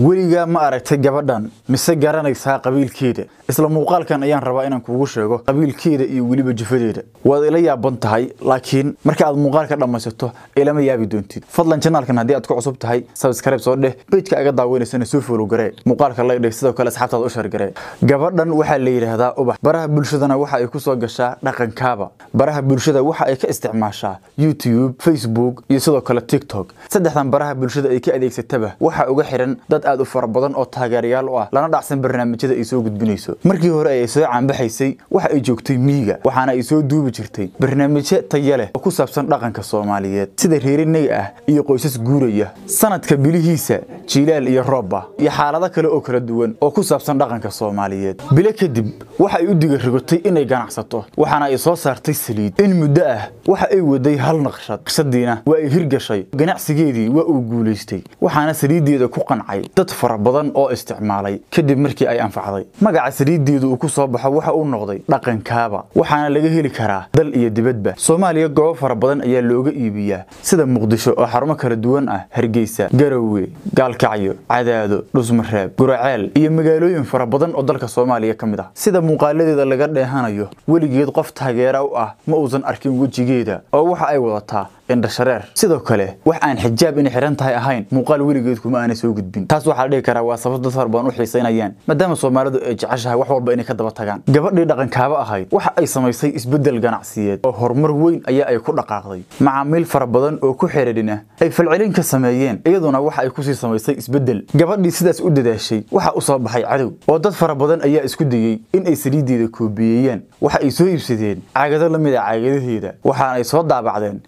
weligaa ma aragtay gabadhan mise garanaysaa qabiilkeeda isla muuqaalkan ayaan rabaa inaan kuugu sheego qabiilkeeda iyo weliba jufadeeda waad ila yaaban tahay laakiin marka aad muuqaalka dhammaysato ilama yaabi doontid fadlan janaalkan haddii aad ku cusub tahay sabskribe soo dheh beejka aga daawanaysana soo foologaree muuqaalka laydhig sidoo kale asxaabtaada u shargaree gabadhan waxaa la yidhaahdaa ubax baraha bulshadana waxa ay ku soo gashaa dhaqankaaba baraha bulshada waxa ay ka isticmaashaa youtube facebook iyo sidoo kale tiktok saddexdan baraha bulshada ay ka adeegsataba waxaa uga xihan dad dad aad u fara badan oo taageerayaal u ah lana dhacsan barnaamijyada ay soo gudbinayso markii hore ayay soo caanbaxaysay waxa ay joogtay miyiga waxaana ay soo duubi jirtay barnaamijyo taya leh oo ku saabsan dhaqanka soomaaliyeed sida reerinaga ah iyo qoysas guuraya sanadka bilihiisa jiilaal iyo rooba iyo xaalado kale oo kala duwan oo ku saabsan dhaqanka soomaaliyeed bilo kadib waxa ay u digirigotay inay ganacsato waxaana ay soo saartay saliid in muddo ah waxa ay waday hal naqshad naqshadiina waa ay hirgashay ganacsigeedii waa uu guulaystay waxaana saliiddeeda ku qancay dad fara badan oo isticmaalay kadib markii ay anfacday magaca saliideedu uu ku soo baxo waxa uu noqday dhaqankaaba waxaana laga heli karaa dal iyo dibadba soomaaliya goobo fara badan ayaa looga iibiyaa sida muqdisho oo xarumo kala duwan ah hargeysa garowe gaalkacyo cadaado dhusmareeb guraceel iyo magaalooyin fara badan oo dalka soomaaliya ka mid ah sida muuqaaladeeda laga dheehanayo weligeed qof taageera u ah ma uusan arkin wejigeeda oo waxa ay wadataa indhashareer sidoo kale wax aan xijaab inay xidhan tahay ahayn muuqaal weligeed kuma aanay soo gudbin taas waxaa la dhihi karaa waa sabab dad far badan u xiisaynayaan maadaama soomaalidu ay jeceshahay wax walba inay ka daba tagaan gabadhii dhaqankaaba ahayd waxa ay samaysay isbeddel ganacsiyeed oo horumar weyn ayaa ay ku dhaqaaqday macaamiil fara badan oo ku xeradhin ay falcelin ka sameeyeen iyaduna waxa ay kusii samaysay isbeddel gabadhii sidaas u dadaashay waxa u soo baxay cadow oo dad fara badan ayaa isku dayey in ay saliiddeeda koobiyeeyaan waxa ay soo iibsadeen caagado la mid a caagadaheeda waxaana ay soo daabacdeen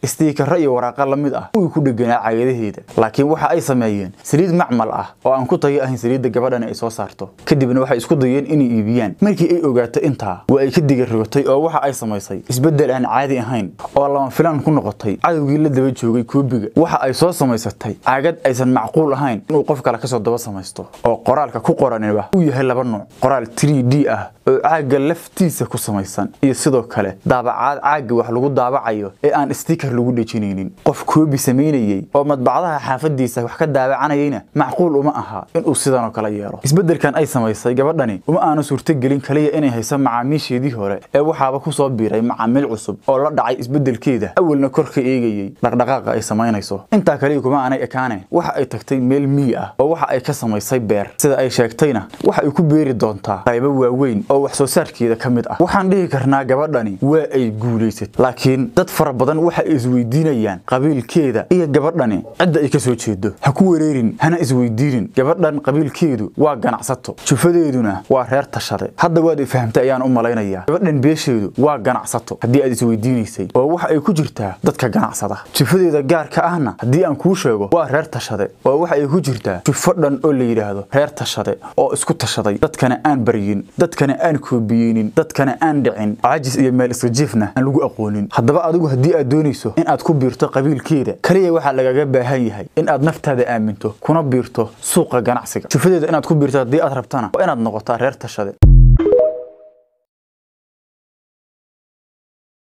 jaro iyo waraaqa la mid ah wuu ku dheganaa caagadaheeda laakiin waxa ay sameeyeen saliid macmal ah oo aan ku tayo ahayn saliidda gabadhani ay soo saarto kadibna waxay isku dayeen inay iibiyaan markii ay ogaato intaa waa ay ka digarigatay oo waxa ay samaysay isbeddel aan caadi ahayn oo lama filaan ku noqotay cadowgii la daba joogay kuubiga waxa ay soo samaysatay caagad aysan macquul ahayn inuu qof kale kasoo daba samaysto oo qoraalka ku qoraniba uu yahay laba nuuc qoraal tiri d ah oo caagga laftiisa ku samaysan iyo sidoo kale daabacaad caagga wax lagu daabacayo ee aan stiker lagu dhejin heshinaynin qof koobi samaynayey oo madbacdaha xaafadiisa wax ka daabacanayayna macquul uma aha inuu sidanoo kale yeelo isbeddelkan ay samaysay gabadhani uma aana suurtogelin kaliya inay hayso macaamiisheedii hore ee waxaaba ku soo biiray macaamiil cusub oo la dhacay isbeddelkeeda awalna kor ka eegayey dhaqdhaqaaqa ay samaynayso intaa kaliya kuma aanay ekaane waxa ay tagtay meel miyi ah oo waxa ay ka samaysay beer sida ay sheegtayna waxa ay ku beeri doontaa qaybo waaweyn oo wax soo saarkeeda ka mid ah waxaan dhihi karnaa gabadhani waa ay guulaysad laakiin dad fara badan waxa ay isweydiin muujinayaan qabiilkeeda iyo gabadhani cidda ay ka soo jeedo ha ku wereerin hana isweydiinin gabadhan qabiilkeedu waa ganacsato jufadeeduna waa reer tashade hadda waad i fahamtay ayaan u malaynayaa gabadhan beesheedu waa ganacsato haddii aad isweydiinaysay oo waxa ay ku jirtaa dadka ganacsada jufadeeda gaarka ahna haddii aan kuu sheego waa reer tashade oo waxa ay ku jirtaa jufo dhan oo la yidhaahdo reer tashade oo isku tashaday dadkana aan baryin dadkana aan koobiyeynin dadkana aan dhicin cajis iyo meel iska jiifna aan lagu aqoonin haddaba adigu haddii aad doonayso in aad ku biirto qabiilkeeda kaliya waxaa lagaga baahan yahay in aad naftaada aaminto kuna biirto suuqa ganacsiga jufadeeda inaad ku biirto haddii aad rabtana waa inaad noqotaa reer tashade